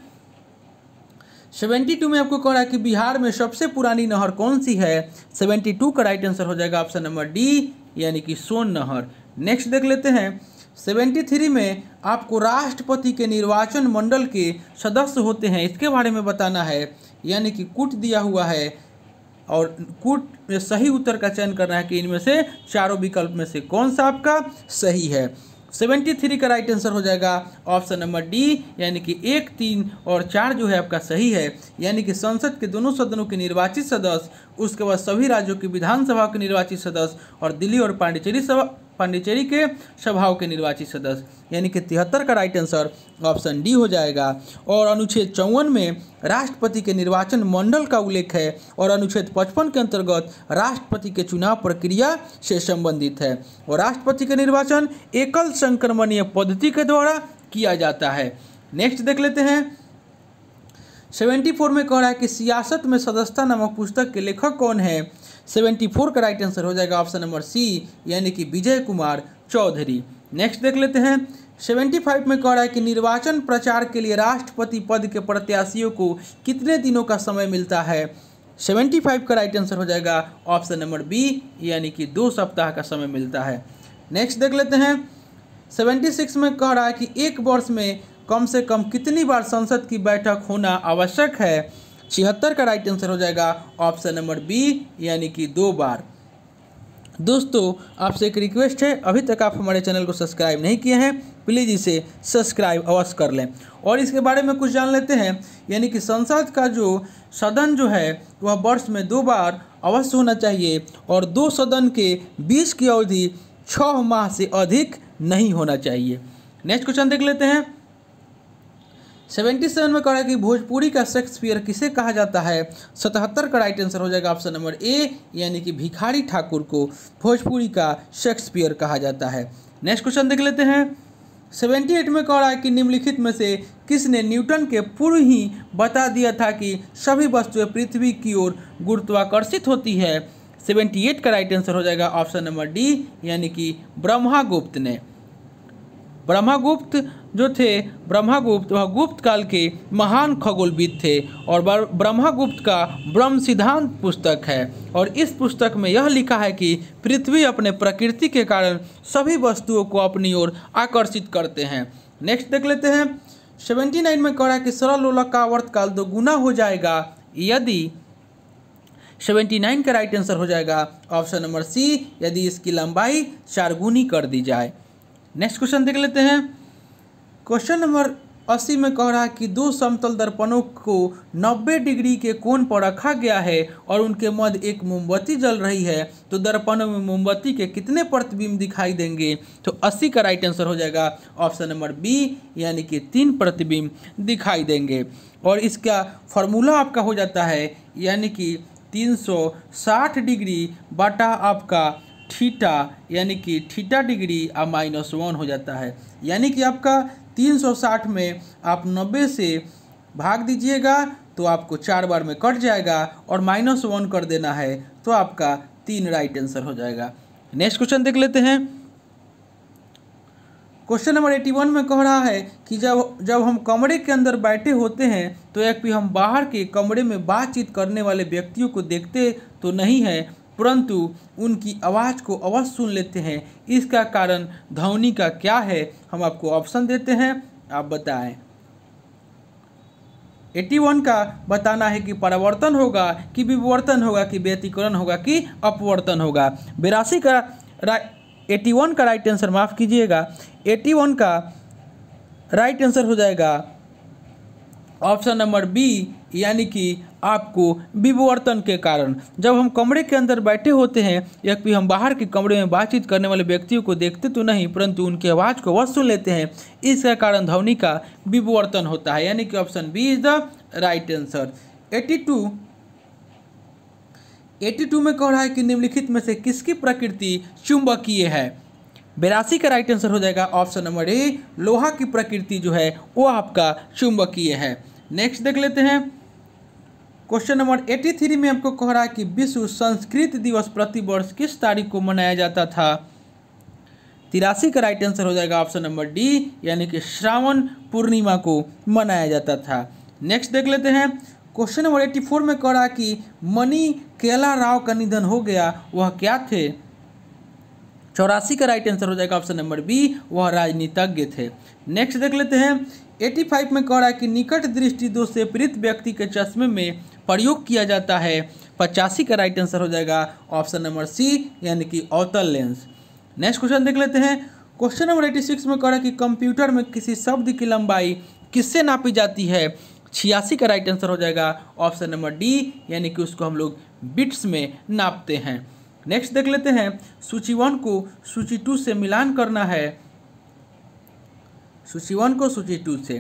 सेवेंटी टू में आपको कह रहा है कि बिहार में सबसे पुरानी नहर कौन सी है सेवेंटी टू का राइट आंसर हो जाएगा ऑप्शन नंबर डी यानी कि सोन नहर नेक्स्ट देख लेते हैं 73 में आपको राष्ट्रपति के निर्वाचन मंडल के सदस्य होते हैं इसके बारे में बताना है यानी कि कूट दिया हुआ है और कूट में सही उत्तर का चयन करना है कि इनमें से चारों विकल्प में से कौन सा आपका सही है 73 का राइट आंसर हो जाएगा ऑप्शन नंबर डी यानी कि एक तीन और चार जो है आपका सही है यानी कि संसद के दोनों सदनों के निर्वाचित सदस्य उसके बाद सभी राज्यों के विधानसभा के निर्वाचित सदस्य और दिल्ली और पांडिचेरी सभा पांडिचेरी के सभाओं के निर्वाचित सदस्य यानी कि तिहत्तर का राइट आंसर ऑप्शन डी हो जाएगा और अनुच्छेद चौवन में राष्ट्रपति के निर्वाचन मंडल का उल्लेख है और अनुच्छेद पचपन के अंतर्गत राष्ट्रपति के चुनाव प्रक्रिया से संबंधित है और राष्ट्रपति के निर्वाचन एकल संक्रमणीय पद्धति के द्वारा किया जाता है नेक्स्ट देख लेते हैं सेवेंटी फोर में कह रहा है कि सियासत में सदस्यता नामक पुस्तक के लेखक कौन है सेवेंटी फोर का राइट आंसर हो जाएगा ऑप्शन नंबर सी यानी कि विजय कुमार चौधरी नेक्स्ट देख लेते हैं सेवेंटी फाइव में कह रहा है कि निर्वाचन प्रचार के लिए राष्ट्रपति पद के प्रत्याशियों को कितने दिनों का समय मिलता है सेवेंटी फाइव का राइट आंसर हो जाएगा ऑप्शन नंबर बी यानी कि दो सप्ताह का समय मिलता है नेक्स्ट देख लेते हैं सेवेंटी सिक्स में कह रहा है कि एक वर्ष में कम से कम कितनी बार संसद की बैठक होना आवश्यक है छिहत्तर का राइट आंसर हो जाएगा ऑप्शन नंबर बी यानी कि दो बार दोस्तों आपसे एक रिक्वेस्ट है अभी तक आप हमारे चैनल को सब्सक्राइब नहीं किए हैं प्लीज़ इसे सब्सक्राइब अवश्य कर लें और इसके बारे में कुछ जान लेते हैं यानी कि संसद का जो सदन जो है वह वर्ष में दो बार अवश्य होना चाहिए और दो सदन के बीच की अवधि छः माह से अधिक नहीं होना चाहिए नेक्स्ट क्वेश्चन देख लेते हैं सेवेंटी सेवन में कड़ा कि भोजपुरी का शेक्सपियर किसे कहा जाता है सतहत्तर का राइट आंसर हो जाएगा ऑप्शन नंबर ए यानी कि भिखारी ठाकुर को भोजपुरी का शेक्सपियर कहा जाता है नेक्स्ट क्वेश्चन देख लेते हैं सेवेंटी एट में कह रहा है कि निम्नलिखित में से किसने न्यूटन के पूर्व ही बता दिया था कि सभी वस्तुएं पृथ्वी की ओर गुरुत्वाकर्षित होती है सेवेंटी एट का राइट आंसर हो जाएगा ऑप्शन नंबर डी यानी कि ब्रह्मा गुप्त ने ब्रह्मागुप्त जो थे ब्रह्मागुप्त वह गुप्त काल के महान खगोलविद थे और ब्रह्मागुप्त का ब्रह्म सिद्धांत पुस्तक है और इस पुस्तक में यह लिखा है कि पृथ्वी अपने प्रकृति के कारण सभी वस्तुओं को अपनी ओर आकर्षित करते हैं नेक्स्ट देख लेते हैं सेवेंटी नाइन में कह रहा है कि सरल लोलक का वर्तकाल दोगुना हो जाएगा यदि सेवेंटी नाइन का राइट आंसर हो जाएगा ऑप्शन नंबर सी यदि इसकी लंबाई चार गुनी कर दी जाए नेक्स्ट क्वेश्चन देख लेते हैं क्वेश्चन नंबर अस्सी में कह रहा है कि दो समतल दर्पणों को 90 डिग्री के कोण पर रखा गया है और उनके मध्य एक मोमबत्ती जल रही है तो दर्पणों में मोमबत्ती के कितने प्रतिबिंब दिखाई देंगे तो 80 का राइट आंसर हो जाएगा ऑप्शन नंबर बी यानी कि तीन प्रतिबिंब दिखाई देंगे और इसका फॉर्मूला आपका हो जाता है यानी कि 360 डिग्री बटा आपका ठीटा यानी कि ठीटा डिग्री और माइनस वन हो जाता है यानी कि आपका 360 में आप 90 से भाग दीजिएगा तो आपको चार बार में कट जाएगा और माइनस वन कर देना है तो आपका तीन राइट आंसर हो जाएगा नेक्स्ट क्वेश्चन देख लेते हैं क्वेश्चन नंबर एटी वन में कह रहा है कि जब जब हम कमरे के अंदर बैठे होते हैं तो एक भी हम बाहर के कमरे में बातचीत करने वाले व्यक्तियों को देखते तो नहीं है परंतु उनकी आवाज़ को अवश्य सुन लेते हैं इसका कारण ध्वनि का क्या है हम आपको ऑप्शन देते हैं आप बताएं 81 का बताना है कि परावर्तन होगा कि विवर्तन होगा कि व्यतिकरण होगा कि अपवर्तन होगा बेरासी का एट्टी वन का राइट आंसर माफ़ कीजिएगा एटी वन का राइट आंसर हो जाएगा ऑप्शन नंबर बी यानी कि आपको विवर्तन के कारण जब हम कमरे के अंदर बैठे होते हैं या फिर हम बाहर के कमरे में बातचीत करने वाले व्यक्तियों को देखते तो नहीं परंतु उनकी आवाज़ को वह सुन लेते हैं इसका कारण ध्वनि का विवर्तन होता है यानी कि option B is the right answer eighty two eighty two में कह रहा है कि निम्नलिखित में से किसकी प्रकृति चुंबकीय है बेरासी का राइट आंसर हो जाएगा ऑप्शन नंबर ए लोहा की प्रकृति जो है वो आपका चुंबकीय है नेक्स्ट देख लेते हैं क्वेश्चन नंबर थ्री में आपको कह रहा है कि विश्व संस्कृत दिवस प्रति वर्ष किस तारीख को मनाया जाता था तिरासी का राइट आंसर हो जाएगा ऑप्शन नंबर डी यानी कि श्रावण पूर्णिमा को मनाया जाता था नेक्स्ट देख लेते हैं क्वेश्चन नंबर एट्टी फोर में कह रहा कि मणि केला राव का निधन हो गया वह क्या थे चौरासी का राइट आंसर हो जाएगा ऑप्शन नंबर बी वह राजनीतज्ञ थे नेक्स्ट देख लेते हैं एट्टी फाइव में कह रहा है कि निकट दृष्टि दोष से पीड़ित व्यक्ति के चश्मे में प्रयोग किया जाता है पचासी का राइट आंसर हो जाएगा ऑप्शन नंबर सी यानी कि अवतल लेंस नेक्स्ट क्वेश्चन देख लेते हैं क्वेश्चन नंबर एटी सिक्स में कह रहा है कि कंप्यूटर में किसी शब्द की लंबाई किससे नापी जाती है छियासी का राइट आंसर हो जाएगा ऑप्शन नंबर डी यानी कि उसको हम लोग बिट्स में नापते हैं नेक्स्ट देख लेते हैं सूची वन को सूची टू से मिलान करना है सूची वन को सूची टू से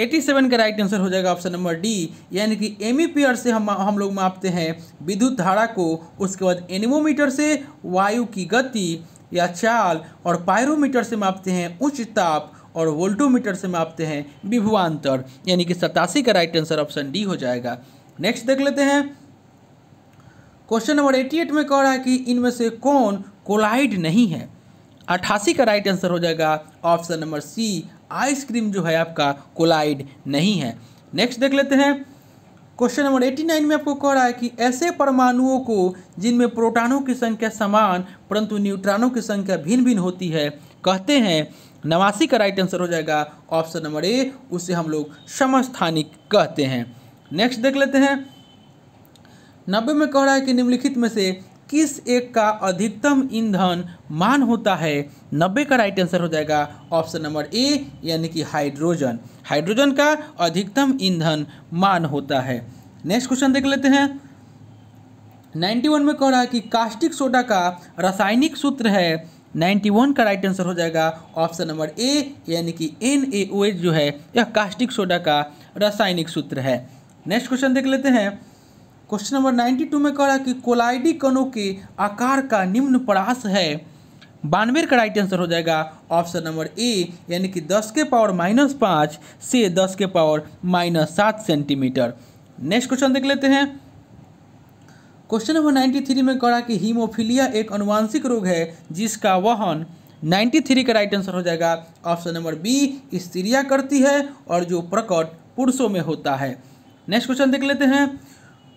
87 का राइट आंसर हो जाएगा ऑप्शन नंबर डी यानी कि एमीपियर e से हम हम लोग मापते हैं विद्युत धारा को उसके बाद एनिमोमीटर से वायु की गति या चाल और पायरोमीटर से मापते हैं उच्च ताप और वोल्टोमीटर से मापते हैं विभुआंतर यानी कि सतासी का राइट आंसर ऑप्शन डी हो जाएगा नेक्स्ट देख लेते हैं क्वेश्चन नंबर एटी एट में कह रहा है कि इनमें से कौन कोलाइड नहीं है अट्ठासी का राइट आंसर हो जाएगा ऑप्शन नंबर सी आइसक्रीम जो है आपका कोलाइड नहीं है नेक्स्ट देख लेते हैं क्वेश्चन नंबर 89 में आपको कह रहा है कि ऐसे परमाणुओं को जिनमें प्रोटॉनों की संख्या समान परंतु न्यूट्रॉनों की संख्या भिन्न भिन्न होती है कहते हैं नवासी का राइट आंसर हो जाएगा ऑप्शन नंबर ए उसे हम लोग समस्थानिक कहते हैं नेक्स्ट देख लेते हैं नब्बे में कह रहा है कि निम्नलिखित में से किस एक का अधिकतम ईंधन मान होता है नब्बे का राइट आंसर हो जाएगा ऑप्शन नंबर ए यानी कि हाइड्रोजन हाइड्रोजन का अधिकतम ईंधन मान होता है नेक्स्ट क्वेश्चन देख लेते हैं 91 में कह रहा है कि कास्टिक सोडा का रासायनिक सूत्र है 91 का राइट आंसर हो जाएगा ऑप्शन नंबर ए यानी कि एन ए ओ जो है यह कास्टिक सोडा का रासायनिक सूत्र है नेक्स्ट क्वेश्चन देख लेते हैं क्वेश्चन नंबर नाइन्टी टू में कह रहा है कि कोलाइडी कणों के आकार का निम्न पड़ास है बानवे का राइट आंसर हो जाएगा ऑप्शन नंबर ए यानी कि 10 के पावर माइनस पाँच से 10 के पावर माइनस सात सेंटीमीटर नेक्स्ट क्वेश्चन देख लेते हैं क्वेश्चन नंबर नाइन्टी थ्री में कह रहा कि हीमोफीलिया एक अनुवांशिक रोग है जिसका वहन नाइन्टी थ्री का राइट आंसर हो जाएगा ऑप्शन नंबर बी स्त्रियाँ करती है और जो प्रकट पुरुषों में होता है नेक्स्ट क्वेश्चन देख लेते हैं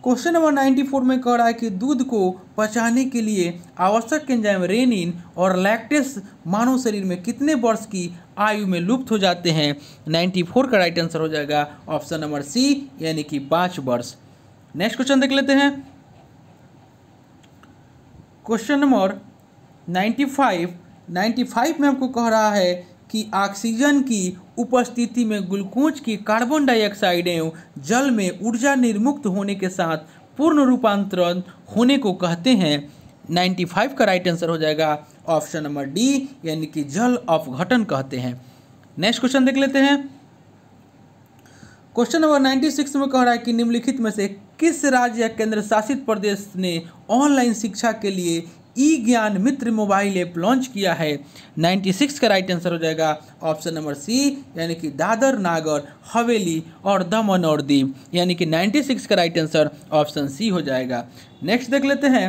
क्वेश्चन नंबर 94 में कह रहा है कि दूध को पचाने के लिए आवश्यक एंजाइम रेनिन और लैक्टेस मानव शरीर में कितने वर्ष की आयु में लुप्त हो जाते हैं 94 का राइट आंसर हो जाएगा ऑप्शन नंबर सी यानी कि पाँच वर्ष नेक्स्ट क्वेश्चन देख लेते हैं क्वेश्चन नंबर 95 95 में आपको कह रहा है कि ऑक्सीजन की उपस्थिति में ग्लूकोज की कार्बन डाइऑक्साइड एवं जल में ऊर्जा निर्मुक्त होने के साथ पूर्ण रूपांतरण होने को कहते हैं 95 का राइट आंसर हो जाएगा ऑप्शन नंबर डी यानी कि जल अपघटन कहते हैं नेक्स्ट क्वेश्चन देख लेते हैं क्वेश्चन नंबर 96 में कह रहा है कि निम्नलिखित में से किस राज्य या केंद्र शासित प्रदेश ने ऑनलाइन शिक्षा के लिए ई ज्ञान मित्र मोबाइल ऐप लॉन्च किया है 96 का राइट आंसर हो जाएगा ऑप्शन नंबर सी यानी कि दादर नागर हवेली और दमन और दीप यानी कि 96 का राइट आंसर ऑप्शन सी हो जाएगा नेक्स्ट देख लेते हैं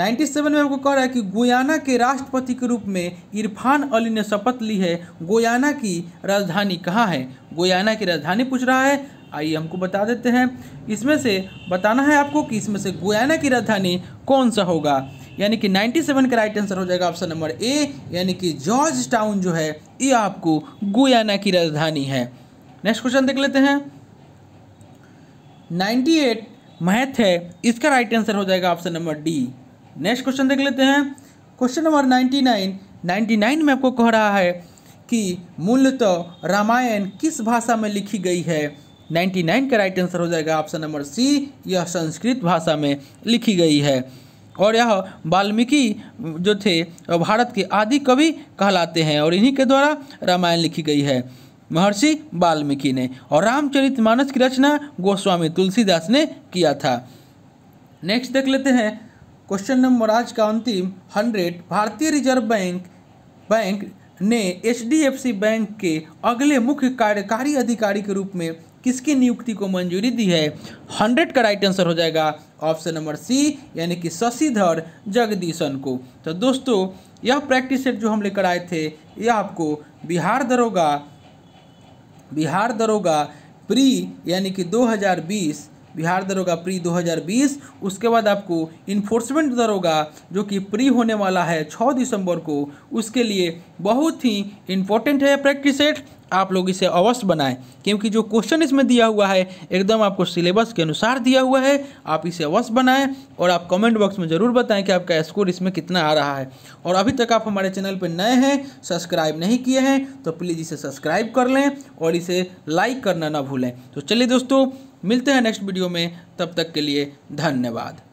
97 में आपको कह रहा है कि गोयाना के राष्ट्रपति के रूप में इरफान अली ने शपथ ली है गोयाना की राजधानी कहाँ है गोयाना की राजधानी पूछ रहा है आइए हमको बता देते हैं इसमें से बताना है आपको कि इसमें से गोयाना की राजधानी कौन सा होगा यानी कि 97 का राइट आंसर हो जाएगा ऑप्शन नंबर ए यानी कि जॉर्ज टाउन जो है ये आपको गुयाना की राजधानी है नेक्स्ट क्वेश्चन देख लेते हैं 98 मैथ है इसका राइट आंसर हो जाएगा option number D next question देख लेते हैं क्वेश्चन नंबर 99 99 में आपको कह रहा है कि मूलतः रामायण किस भाषा में लिखी गई है 99 का राइट आंसर हो जाएगा ऑप्शन नंबर सी यह संस्कृत भाषा में लिखी गई है और यह वाल्मीकि जो थे भारत के आदि कवि कहलाते हैं और इन्हीं के द्वारा रामायण लिखी गई है महर्षि वाल्मीकि ने और रामचरितमानस की रचना गोस्वामी तुलसीदास ने किया था नेक्स्ट देख लेते हैं क्वेश्चन नंबर आज का अंतिम हंड्रेड भारतीय रिजर्व बैंक बैंक ने एच बैंक के अगले मुख्य कार्यकारी अधिकारी के रूप में किसकी नियुक्ति को मंजूरी दी है हंड्रेड का राइट आंसर हो जाएगा ऑप्शन नंबर सी यानी कि शशिधर जगदीशन को तो दोस्तों यह प्रैक्टिस सेट जो हम लेकर आए थे यह आपको बिहार दरोगा बिहार दरोगा प्री यानी कि 2020 बिहार दरोगा प्री 2020 उसके बाद आपको इन्फोर्समेंट दरोगा जो कि प्री होने वाला है 6 दिसंबर को उसके लिए बहुत ही इम्पोर्टेंट है प्रैक्टिस सेट आप लोग इसे अवश्य बनाएं क्योंकि जो क्वेश्चन इसमें दिया हुआ है एकदम आपको सिलेबस के अनुसार दिया हुआ है आप इसे अवश्य बनाएं और आप कमेंट बॉक्स में ज़रूर बताएं कि आपका स्कोर इसमें कितना आ रहा है और अभी तक आप हमारे चैनल पर नए हैं सब्सक्राइब नहीं किए हैं तो प्लीज़ इसे सब्सक्राइब कर लें और इसे लाइक करना ना भूलें तो चलिए दोस्तों मिलते हैं नेक्स्ट वीडियो में तब तक के लिए धन्यवाद